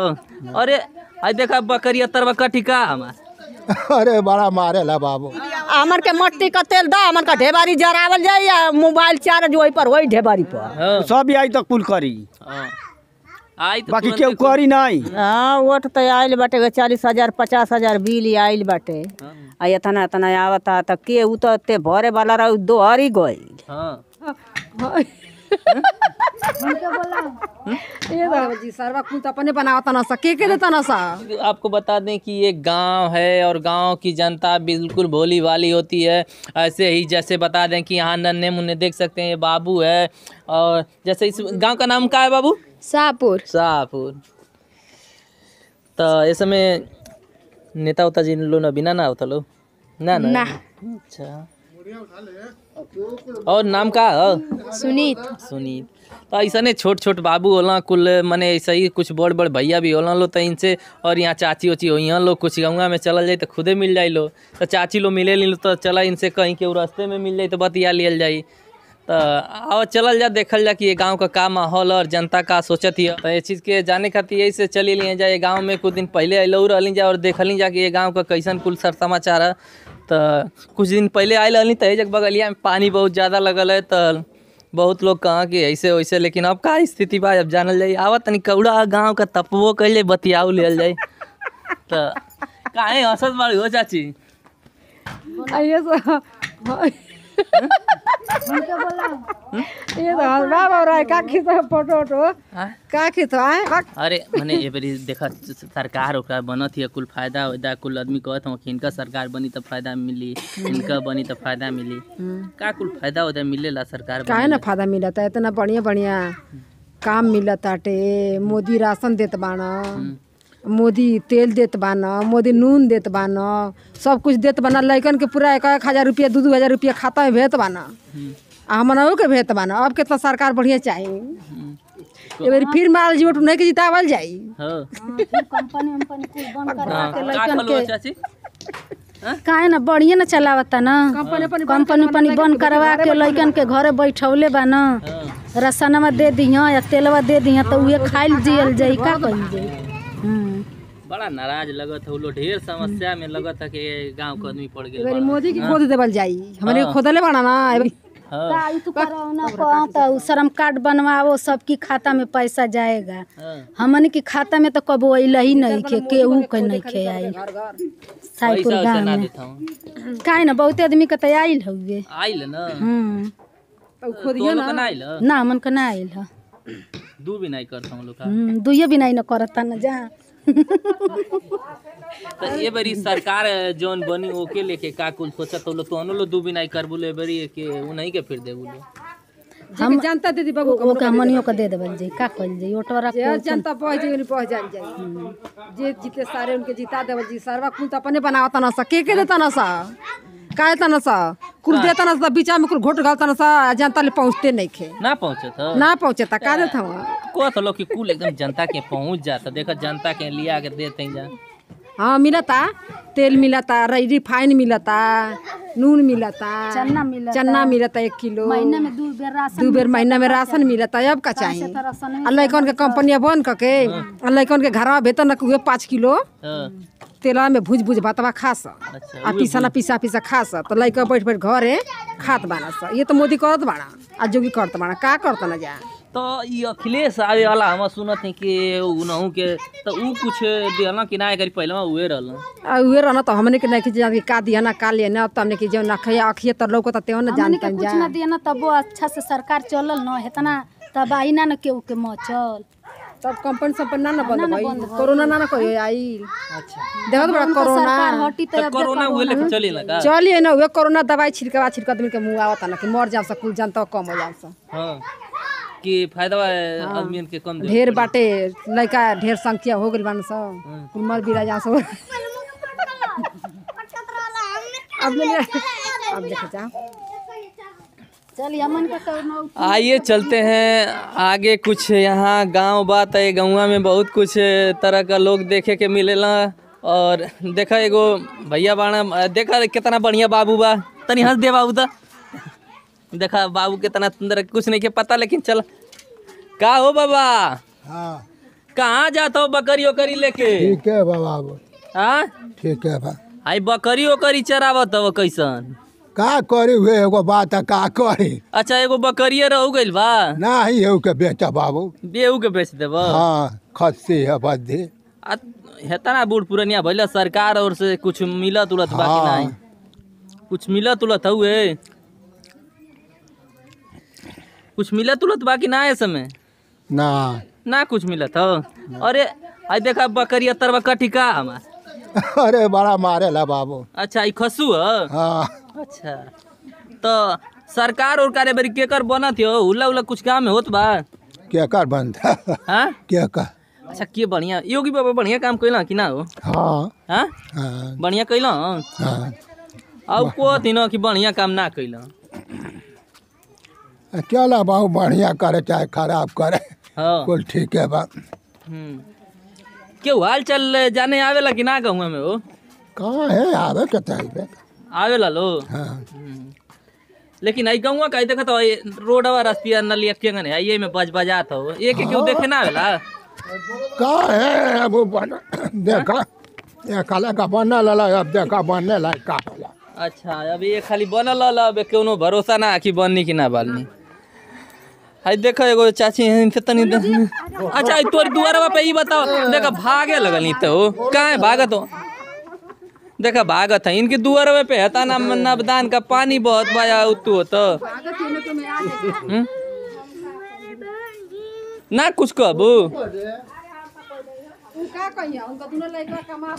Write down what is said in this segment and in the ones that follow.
हाँ। अरे आज देखा बकरी अतर तरवा टिका हमार अरे बड़ा मारे ला बाबू अमन के मट्टी का तेल दा अमन का ढेबारी जरावल जाए या मोबाइल चार्ज वही पर वही ढेबारी पर हाँ। सब आई तक तो पुल करी हाँ। आई तो बाकी केहू करी नहीं हाँ वोट तो आयल बाटे चालीस हजार पचास हजार बिल आयल बाटे आ इतना इतना आवता तब के उ तो भरे वाला रह दोहरी गई तो अपने बनावा आपको बता दें कि ये गांव है और गांव की जनता बिल्कुल भोली वाली होती है ऐसे ही जैसे बता दें कि यहाँ नन्हे मुन्ने देख सकते हैं ये बाबू है और जैसे इस गांव का नाम क्या है बाबू शाहपुर शाहपुर तो इस समय नेता उता जी ना बिना ना होता ना ना अच्छा और नाम का हो सुनीत सुनीत तो ऐसा नहीं छोट छोट बाबू होला कुल मने ऐसा ही कुछ बड़ बड़ भैया भी होला लो तो इनसे और यहाँ चाची उची हो यहाँ लोग कुछ गंगा में चल जाए तो खुदे मिल जाए लो तो चाची लोग मिले ली तो चला इनसे कहीं के रास्ते में मिल जाए तो बतिया लिया जाए तो और चलल जा देखल जा कि ये गांव का का माहौल और जनता का सोचत ही तो ये चीज़ के जाने खातिर यही से चली लिए जाए गांव में कुछ दिन पहले अलो रही जा और देखल जा कि ये गांव का कैसन कुल सर समाचार है तो कुछ दिन पहले आए रही तो जगह बगलिया में पानी बहुत ज़्यादा लगल है तो बहुत लोग कहाँ कि ऐसे वैसे लेकिन अब का स्थिति बा अब जानल जाए आव तनी कौड़ा गाँव का तपबो कर ले बतियाओ लियल जाए तो कहीं हसत बाड़ी हो चाची ये तो हलवा अरे मने ये बेरी देखा सरकार ओकरा बनत कुल फायदा वायदा कुल आदमी कहत हो कि इनका सरकार बनी तो फायदा मिली इनका बनी तो फायदा मिली का कुल फायदा वायदा मिलेला सरकार काहे ना फायदा मिलता इतना बढ़िया बढ़िया काम मिलता मोदी राशन देते बाना हम्म। मोदी तेल देत बान मोदी नून देत बान सब कुछ देत बान लइकन के पूरा एक एक हज़ार रुपया दो दो हज़ार रुपया खाता में भेत बान आ हमनों के भेत बान अब कितना सरकार बढ़िया चाहिए तो हम्म। एक फिर माल जीवट नहीं के जितावल जाई काहे ना बढ़िया ना चलावता ना कंपनी उम्पनी बंद करवा के लइकन के घरे बैठौले बा ना रसनवा दे दिह या तेलवा दे दिह तो उहे खाइल जियल जाई का कइल जाई बड़ा नाराज लगत है ढेर समस्या में लगत है की गाँव के आदमी पड़ गए मोदी की हाँ। खोद देवल जाई हमरे हाँ। खोदले बड़ा ना हाँ। श्रम कार्ड बनवाओ सबकी खाता में पैसा जाएगा हाँ। हमन की खाता में तो कबो अल ही नहीं खे के नहीं खे आई साईपुर गाँव में बहुत आदमी के तो आयल हउए आयल ना हम्म। ना मन के ना आये दू बिनाई कर हम लोग हम्म, दुइयो बिनाई न करता न जा तो ये बरी सरकार जोन बनी ओके लेके का कुल सोचा तो लोग तोहनो लोग दू बिनाई कर बोले बरी के उ नहीं के फिर दे बोले हम जनता दीदी बाबू को का मनियो का दे देबल जे का कहल जे ओटवा रख जनता पहुंच हम्म। जे नहीं पहुंच जान जाई जे जीते सारे उनके जीता देबल जी सर्वा कुल तो अपने बनावत न सके के देत न सा में कुल घोट घालता जनता नहीं खे ना था ना था का लोग कि कुल एकदम जनता के जाता जनता के लिया के देते जा हाँ मिलता तेल मिलता रिफाइन मिलता नून मिलता चना मिलता मिलता एक किलो महीना में दो बेर राशन दो बेर महीना में राशन मिलता अब का चाहिए तो अल्लाह कौन के बंद करके हाँ। अल्लाह कौन के घर में वेतन रखे पाँच किलो हाँ। तेला में अच्छा, भुज भुज भातवा खास आ पिसाना पीसा पिसा खास तो लैका बैठ बैठ घरे खात बाना सा ये तो मोदी करत बाड़ा आ जोगी करत बाड़ा का करत ना जा तो ये अखिलेश आवे वाला हम सुनत हैं कि उनहु के तो उ कुछ देना कि ना करी पहले उहे रहल आ उहे रहना तो हमने के नहीं कि जान का दिया ना का ले ना तो हमने कि जो ना खया अखिए तो लोग तो तेहो जान जानत कुछ ना दिया ना तबो अच्छा से सरकार चलल न हेतना तब आई न ना केहू के मचल सब कंपनी संपन्न ना बंद भाई कोरोना ना ना कहियो आई अच्छा देखत तो बड़ा कोरोना हटी त तो तो कोरोना होले चली ना का चली ना वे कोरोना दवाई छिड़कवा छिड़क आदमी के मुंह आवत ना कि मर जाम सा जान त कम हो जाए हां कि फायदा हाँ। आदमी के कम ढेर बाटे लड़का ढेर संख्या हो गेल बान सब कुल हाँ। मर बिरा जा सब अब ले अब देख जा तो आइए चलते हैं आगे कुछ यहाँ गांव बात है गाँव में बहुत कुछ तरह का लोग देखे के ला और देखा एगो भैया बाणा देखा कितना बढ़िया बाबू बा तनी हंस दे बाबू तो देखा बाबू कितना सुंदर कुछ नहीं के पता लेकिन चल का हो बाबा हाँ कहाँ जाता हो बकरी वकरी लेके ठीक है बाबा हाँ? ठीक है बा आई बकरी वकरी चरावत हो कैसन का करी हुए एगो बात का करी अच्छा एगो बकरिया रह गइल बा नाही हो के बेच बाबू बेहू के बेच देब हां खसी है बदे हेता ना बूढ़ पुरनिया भइला सरकार और से कुछ मिलत उलत बाकी हाँ। नहीं कुछ मिलत उलत हुए कुछ मिलत उलत बाकी ना है समय ना ना कुछ मिलत हो अरे आई देखा बकरिया तरवा कटिका हमार अरे बड़ा मारे ला बाबू अच्छा ई खसु ह हाँ अच्छा तो सरकार और कारे बरी केकर बनत हो उला उला कुछ काम होत बा केकर बनता हां केकर अच्छा के बढ़िया योगी बाबा बढ़िया काम कइला कि ना हो हां हां हाँ। बढ़िया कइला हां अब को दिन कि बढ़िया काम ना कइला क्या ला बाबू बढ़िया करे चाहे खराब करे हां कुल ठीक है बा हम्म क्यों हाल चल जाने आवेला कि ना कहूँ मैं वो कहां है आवे के टाइम पे आवेला लो हां हम्म। लेकिन आई कहूंगा कहीं देखा तो रोड आवा रस्पिया नलिया के है ये में बज बजात हो ये के क्यों हाँ। देखे ना आवेला कहाँ है अब देखा ये काला का बना लला अब देखा बनने लायक का अच्छा अब ये खाली बनल अब केनो भरोसा ना कि बननी कि ना बननी हाय देखो एगो चाची इनसे तनी अच्छा तोर दुआरवा पे ई बताओ देखो भागे लगल तो काहे भागत हो देखो भागत है इनके दुआरवे पे हता ना नवदान का पानी बहुत बया उतू हो तो हम्म? ना कुछ कहबू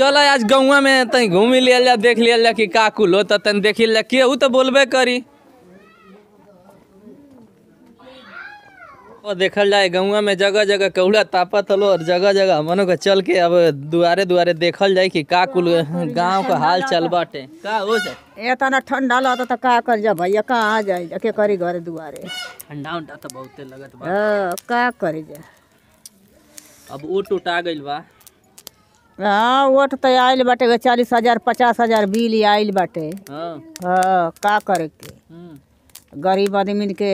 चल आज गौवा में तई घूम लिया जा देख लिया जा कि काकुल हो हो तो तन देख लिया केहू तो बोलबे करी और देखल जाए गुआ में जगह जगह कौड़ा तापत हलो और जगह जगह हमनों का चल के अब दुआरे दुआरे देखल जाए कि का कुल हाँ, हाँ, गांव का हाल चल बाटे का हो जाए एतना तो ठंडा लगा तो का कर जा भैया कहाँ आ जाए के करी घरे दुआरे ठंडा उंडा तो बहुत लगत बा हाँ, का कर जा अब ऊट उठ आ गइल बा हाँ वोट तो आयल बाटे चालीस हजार पचास हजार बिल आयल बाटे हाँ का करे के हम्म। गरीब आदमी के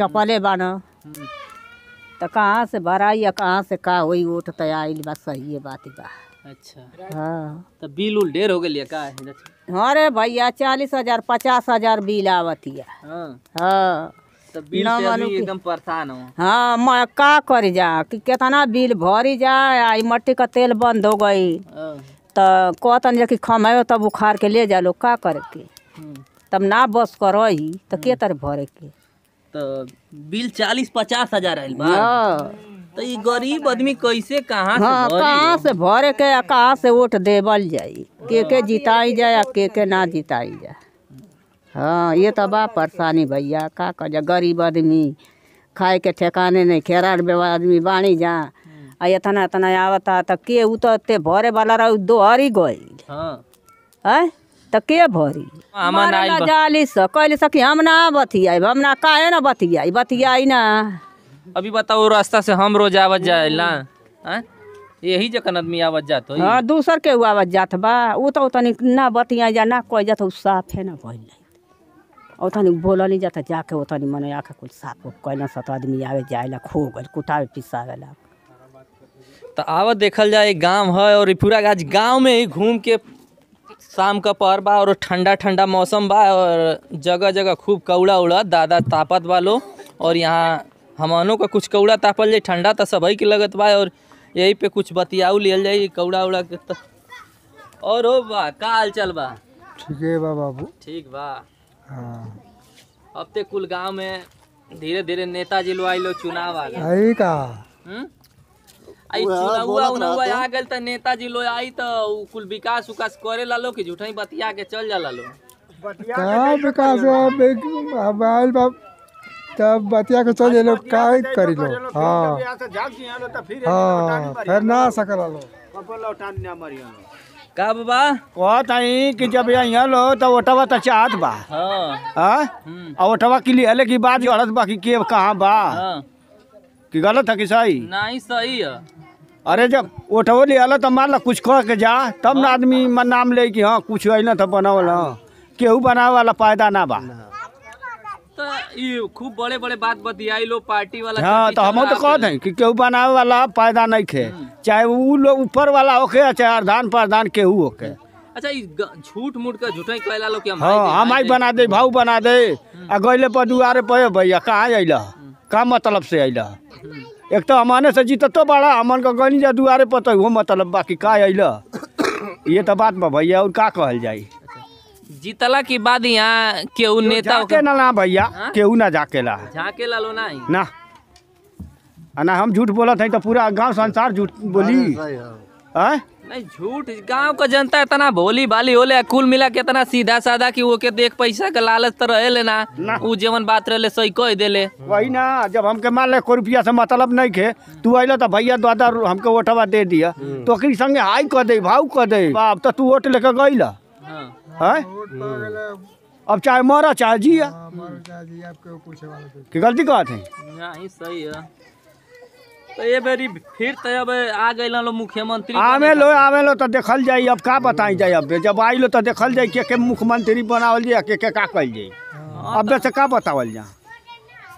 चपले बान हम्म। तो कहाँ से भरा या कहाँ से का होई वो तो आइल बस सही है बात बा अच्छा हाँ तो बिल उल ढेर हो भैया चालीस हजार पचास हजार बिल आवतिया हाँ हाँ तो एकदम परेशान हाँ मैं का कर जा कि कितना बिल भरी जा आई मट्टी का तेल बंद हो गई हाँ। तो कहतन कि तब उखाड़ के ले जा लो का करे के हाँ। तब ना बस करो ही तो के हाँ। तर भरे के तो बिल चालीस पचास हजार आये तो ये गरीब आदमी कैसे कहाँ हाँ, कहाँ से भरे के कहाँ से वोट देवल जाए के के जिताई जाए या के के ना जिताई जाए हाँ ये तो बा परेशानी भैया का कर जा गरीब आदमी खाए के ठेकाने नहीं खेरार बेवा आदमी बाणी जा आ इतना इतना आवता तो के उ तो भरे वाला रह दोहरी गई हाँ तो के भरी हाँ, जाली से कहले सखी हम ना हम ना काहे ना बतियाई बतियाई ना अभी बताओ रास्ता से हम रोज आवत हाँ? यही आदमी आवत जात हो हाँ दूसर के आवत जात बा तो तनी ना बतिया जा ना कह जात साफ है ना कहल और बोल नहीं जाता जाके वो मन आके कुछ साफ सत आदमी आवे जाए खो कुटावे पिसावे तो आवत देखल जाए गांव है और पूरा गांव में ही घूम के शाम का पहर बा और ठंडा ठंडा मौसम बा और जगह जगह खूब कौड़ा उड़ा दादा तापत बा लो और यहाँ हम का कुछ कौड़ा तापल जाए ठंडा तो सभी के लगत बा और यही पे कुछ बतियाऊ लिया जाए कौड़ा उड़ा के तो और हो बा का हाल चल बा ठीक है बा बाबू ठीक बा हाँ अब ते कुल गाँव में धीरे धीरे नेताजी लो आई लो चुनाव आ गए का हुँ? हम्म? आई नेताजी लो आई तो कुल विकास उकास करे ला लो कि झूठई बतिया के चल जा लो विकास तब बतिया के चल जालो का करी लो हां हां फिर ना सकला लो का बाबा कहत आई कि जब यहाँ लो तो ओटवा तो चाहत बा हाँ, हाँ? हम्म। और ओटवा के लिए अलग ही बात जड़त बा कि के कहाँ बा हाँ। कि गलत है कि सही नहीं सही है अरे जब ओठो लियाला तो मान ला कुछ कह के जा तब ना हाँ। आदमी मन नाम ले कि हाँ कुछ ना तो बनावल हाँ केहू बनावे वाला फायदा ना बा तो ये खूब बड़े बड़े बात बतियाई लो पार्टी वाला हाँ तो हम तो कह हैं कि केहू बनावे वाला फायदा नहीं खे हम्म। चाहे वो लोग ऊपर वाला होके या चाहे अर्धान प्रधान केहू होके अच्छा झूठ मूठ का झूठे कहला लो कि हम हाँ हम आई बना दे भाऊ बना दे हम्म। आ गइले पर दुआरे पे भैया कहाँ अइला हम्म। का मतलब से अल एक तो अमाने से जीत तो बड़ा अमन का गनी जा दुआरे पता वो मतलब बाकी का अल ये तो बात बा भैया और का कहल जाए जीतला की बाद यहाँ केहू नेता के ना भैया हाँ? केहू ना जाके झाकेला लो ना ना ना हम झूठ बोलत हैं तो पूरा गांव संसार झूठ बोली है नहीं झूठ गांव का जनता इतना भोली भाली होले कुल मिला के इतना सीधा साधा कि वो के देख पैसा के लालच तो रहे लेना ना जीवन बात रहे सही कह दे ले। वही ना जब हमके मान ले रुपया से मतलब नहीं खे तू अल तो भैया दादा हमके वोटवा दे दिया हम्म। तो संगे हाई कह दे भाव कह दे बाप तो तू वोट लेके गई ला है हाँ। अब चाहे मरा चाहे जिया हाँ, कि गलती कहा थे सही है तो ये बेरी फिर तो अब आ गए लो मुख्यमंत्री आवे लो आवे लो तो देखल जाए अब का बताए जाए अब जब आई लो तो देखल जाए के के मुख्यमंत्री बनावल जाए के के का कल जाए हाँ, अब तो- से का बतावल जा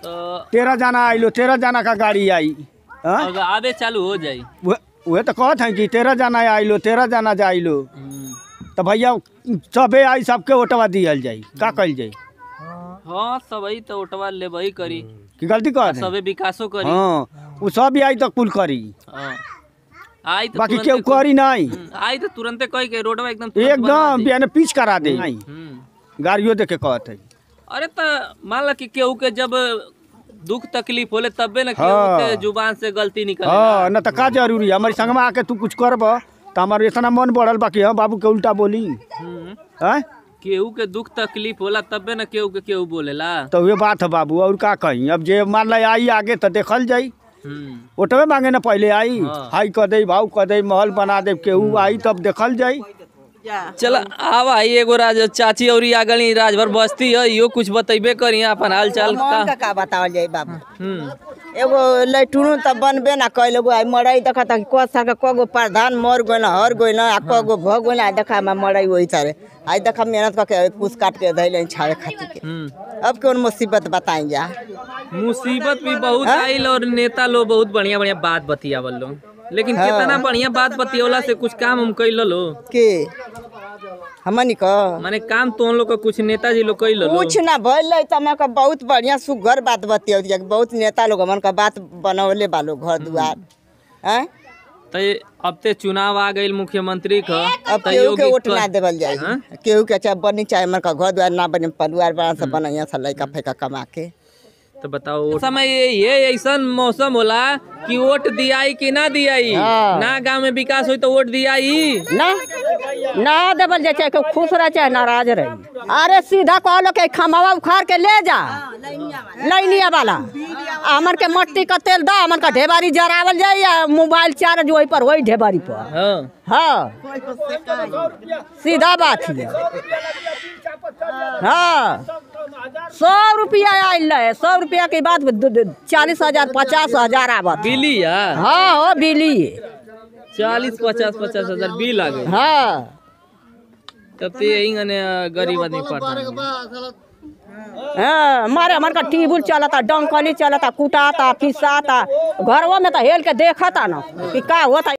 तो तेरह जाना आई लो तेरा जाना का गाड़ी आई हाँ? आवे चालू हो जाई वह तो कहत हैं कि तेरा जाना आई लो तेरा जाना जाई लो हम्म। तो भैया सबे आई सबके ओटवा दियल जाए का कल जाई हाँ सब तो ओटवा लेबई करी की गलती कर सबे विकासो करी हाँ उ सब आई तो कुल करी हाँ। आई तो बाकी हम्म, तो के करी नहीं आई तो तुरंत कह के रोड में एकदम एकदम बिहान पीछ करा दे हम्म। गाड़ियों देखे कहत है अरे तो मान ला कि केहू के जब दुख तकलीफ होले तबे ना केहू हाँ। के जुबान से गलती निकले हां ना तो का जरूरी है संग में आके तू कुछ करब तो हमारे इतना मन बढ़ल बाकी हम बाबू के उल्टा बोली हैं हम्म। केहू के दुख तकलीफ होला तबे ना केहू के केहू बोलेला तो वे बात है बाबू और का कहीं अब जे मान ला आई आगे तो देखल जाई ओटवे मांगे ना पहले आई हाँ। हाई कह दे भाव कह दे महल बना दे केहू हाँ। आई तब देखल जाई चल आ भाई एगो राज चाची और आगल राजभर बस्ती है यो कुछ बतेबे करी अपन हाल चाल का का, बतावल जाई बाबू हम्म। एगो लैटुनु त बनबे ना कइल एगो आई मरई देखा त को सा के कगो प्रधान मर ना हर ना आ कगो भ गइल ना देखा म मरई होई तरे आई देखा मेहनत करके पूछ काट के धइल छावे खातिर के हम्म। अब कौन मुसीबत बताई जा मुसीबत भी बहुत हाँ? आईल और नेता लो बहुत बढ़िया बढ़िया बात बतियावल लोग लेकिन हाँ। कितना बढ़िया बात बतियोला से कुछ काम हम कई लो के हमनी का माने काम तो उन लोग का कुछ नेता जी लोग कैल लो कुछ ना भइल तमे का बहुत बढ़िया सुगर बात बतियो दिया बहुत नेता लोग हमन का बात बनवले बालो घर हम्म। दुआर हैं तो अब ते चुनाव आ गई मुख्यमंत्री का अब तो योगी वोट तो- ना देवल जाए हाँ? केहू के चाहे बनी चाहे मन का घर द्वार ना बने परिवार बना से हम्म। बनैया से लड़का फेंका कमा के तो बताओ समय ये ऐसा मौसम होला कि वोट दिया कि ना दिया हाँ। ना गांव में विकास हुई तो वोट दिया ना ना देवल जाए चाहे खुश रह चाहे नाराज रहे अरे सीधा कह लो के खमावा उखाड़ के ले जा लाइनिया वाला हमर के मट्टी का तेल दा हमर का ढेबारी जरावल जाए या मोबाइल चार्ज वही पर वही ढेबारी पर हाँ, हाँ। सीधा बात है हाँ सौ रुपया आयल है सौ रुपया के बाद चालीस हजार पचास हजार आवा बिली हाँ हो बिली चालीस पचास पचास हजार बिल आ गए हाँ तब तो यही गरीब आदमी पड़ता हाँ, मारे मन का टीबुल था डंकली चला था कुटा था पिसा था घरों में तो हेल के देखा था ना कि का होता